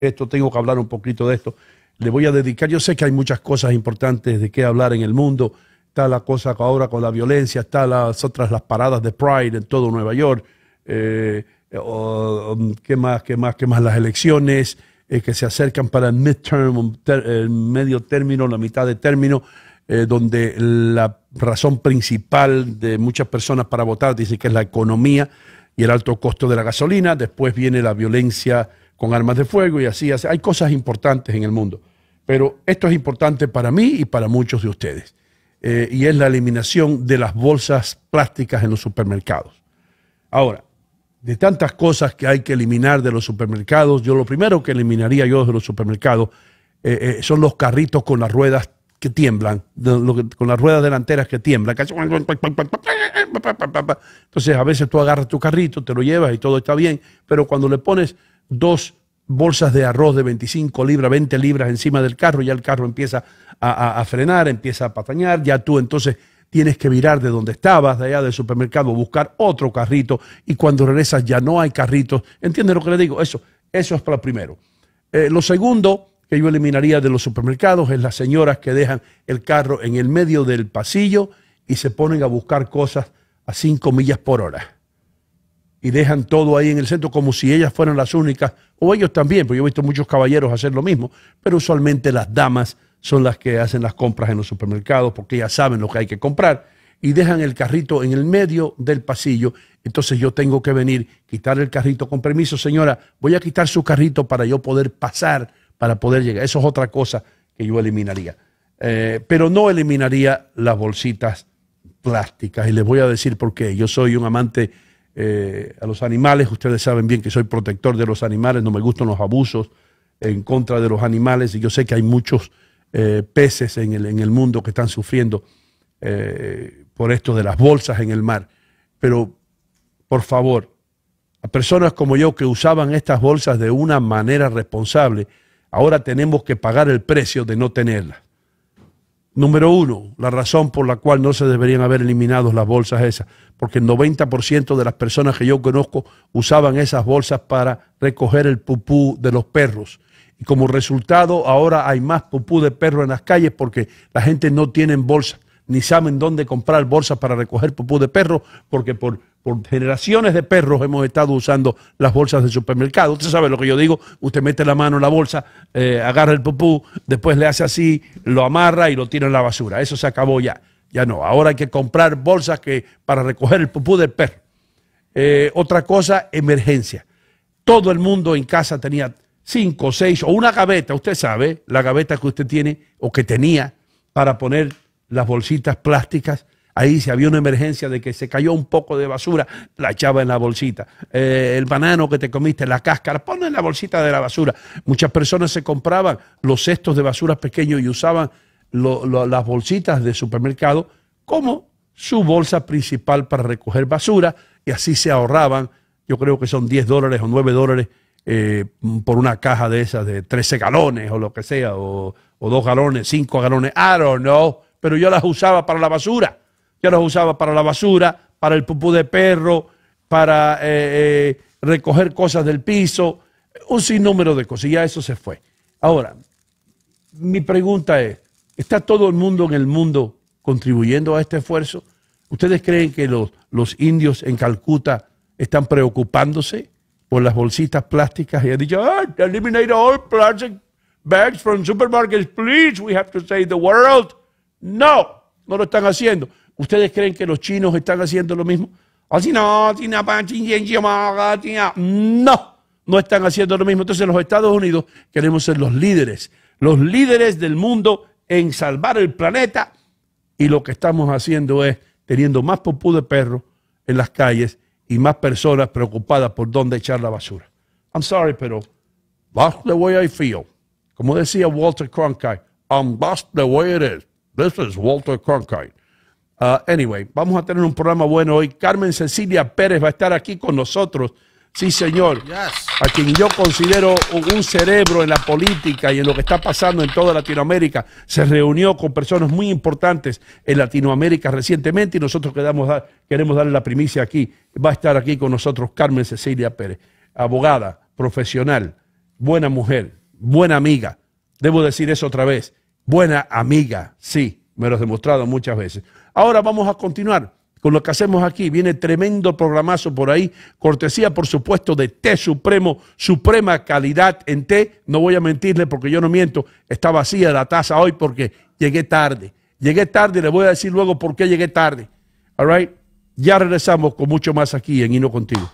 esto, tengo que hablar un poquito de esto. Le voy a dedicar, yo sé que hay muchas cosas importantes de qué hablar en el mundo, está la cosa ahora con la violencia, está las otras, las paradas de Pride en todo Nueva York, eh, um, qué más, qué más, qué más, las elecciones eh, que se acercan para el midterm, el medio término, la mitad de término. Eh, donde la razón principal de muchas personas para votar dice que es la economía y el alto costo de la gasolina, después viene la violencia con armas de fuego y así, así. Hay cosas importantes en el mundo, pero esto es importante para mí y para muchos de ustedes. y es la eliminación de las bolsas plásticas en los supermercados. Ahora, de tantas cosas que hay que eliminar de los supermercados, yo lo primero que eliminaría yo de los supermercados son los carritos con las ruedas que tiemblan, con las ruedas delanteras que tiemblan. Entonces a veces tú agarras tu carrito, te lo llevas y todo está bien, pero cuando le pones dos bolsas de arroz de 25 libras, 20 libras encima del carro, ya el carro empieza a, frenar, empieza a patañar, ya tú entonces tienes que virar de donde estabas, de allá del supermercado, buscar otro carrito y cuando regresas ya no hay carritos. ¿Entiendes lo que le digo? Eso, eso es para lo primero. Eh, lo segundo que yo eliminaría de los supermercados es las señoras que dejan el carro en el medio del pasillo y se ponen a buscar cosas a 5 millas por hora y dejan todo ahí en el centro como si ellas fueran las únicas, o ellos también, porque yo he visto muchos caballeros hacer lo mismo, pero usualmente las damas son las que hacen las compras en los supermercados porque ellas saben lo que hay que comprar y dejan el carrito en el medio del pasillo. Entonces yo tengo que venir, quitar el carrito. Con permiso, señora, voy a quitar su carrito para yo poder pasar, para poder llegar. Eso es otra cosa que yo eliminaría. Eh, pero no eliminaría las bolsitas plásticas. Y les voy a decir por qué. Yo soy un amante eh, a los animales. Ustedes saben bien que soy protector de los animales, no me gustan los abusos en contra de los animales y yo sé que hay muchos eh, peces en el, mundo que están sufriendo eh, por esto de las bolsas en el mar. Pero, por favor, a personas como yo que usaban estas bolsas de una manera responsable, ahora tenemos que pagar el precio de no tenerlas. Número uno, la razón por la cual no se deberían haber eliminado las bolsas esas, porque el 90% de las personas que yo conozco usaban esas bolsas para recoger el pupú de los perros. Y como resultado, ahora hay más pupú de perro en las calles porque la gente no tiene bolsas ni saben dónde comprar bolsas para recoger pupú de perro, porque por, generaciones de perros hemos estado usando las bolsas de supermercado. Usted sabe lo que yo digo, usted mete la mano en la bolsa, eh, agarra el pupú, después le hace así, lo amarra y lo tira en la basura. Eso se acabó ya. Ya no, ahora hay que comprar bolsas que, para recoger el pupú del perro. Eh, otra cosa, emergencia. Todo el mundo en casa tenía cinco, seis o una gaveta, usted sabe, la gaveta que usted tiene o que tenía para poner las bolsitas plásticas. Ahí si había una emergencia de que se cayó un poco de basura, la echaba en la bolsita. Eh, el banano que te comiste, la cáscara, ponla en la bolsita de la basura. Muchas personas se compraban los cestos de basura pequeños y usaban las bolsitas de supermercado como su bolsa principal para recoger basura y así se ahorraban, yo creo que son 10 dólares o 9 dólares eh, por una caja de esas de 13 galones o lo que sea, o, o 2 galones, 5 galones, I don't know pero yo las usaba para la basura. Yo las usaba para la basura, para el pupú de perro, para eh, eh, recoger cosas del piso, un sinnúmero de cosas. Y ya eso se fue. Ahora, mi pregunta es, ¿está todo el mundo en el mundo contribuyendo a este esfuerzo? ¿Ustedes creen que los, los indios en Calcuta están preocupándose por las bolsitas plásticas y han dicho, ah, eliminate all plastic bags from supermarkets, please, we have to save the world? No, no lo están haciendo. ¿Ustedes creen que los chinos están haciendo lo mismo? No, no están haciendo lo mismo. Entonces los Estados Unidos queremos ser los líderes, los líderes del mundo en salvar el planeta y lo que estamos haciendo es teniendo más popú de perro en las calles y más personas preocupadas por dónde echar la basura. I'm sorry, pero that's the way I feel. Como decía Walter Cronkite, I'm that's the way it is. This is Walter Cronkite. Uh, anyway, vamos a tener un programa bueno hoy. Carmen Cecilia Pérez va a estar aquí con nosotros. Sí, señor. A quien yo considero un cerebro en la política y en lo que está pasando en toda Latinoamérica. Se reunió con personas muy importantes en Latinoamérica recientemente y nosotros queremos darle la primicia aquí. Va a estar aquí con nosotros Carmen Cecilia Pérez, abogada, profesional, buena mujer, buena amiga. Debo decir eso otra vez buena amiga. Sí, me lo has demostrado muchas veces. Ahora vamos a continuar con lo que hacemos aquí. Viene tremendo programazo por ahí. Cortesía, por supuesto, de Té Supremo, suprema calidad en té. No voy a mentirle porque yo no miento. Está vacía la taza hoy porque llegué tarde. Llegué tarde y le voy a decir luego por qué llegué tarde. All right. Ya regresamos con mucho más aquí en Hino Contigo.